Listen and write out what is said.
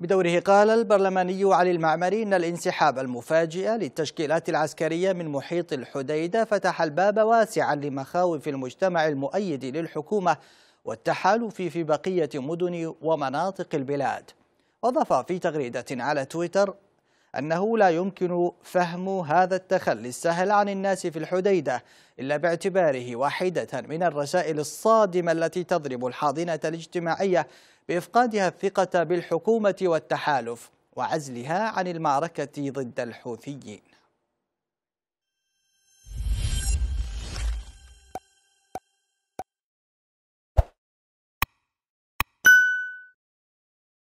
بدوره قال البرلماني علي المعمري إن الانسحاب المفاجئ للتشكيلات العسكرية من محيط الحديدة فتح الباب واسعا لمخاوف المجتمع المؤيد للحكومة والتحالف في بقية مدن ومناطق البلاد وضف في تغريدة على تويتر أنه لا يمكن فهم هذا التخلي السهل عن الناس في الحديدة إلا باعتباره واحدة من الرسائل الصادمة التي تضرب الحاضنة الاجتماعية بإفقادها الثقة بالحكومة والتحالف وعزلها عن المعركة ضد الحوثيين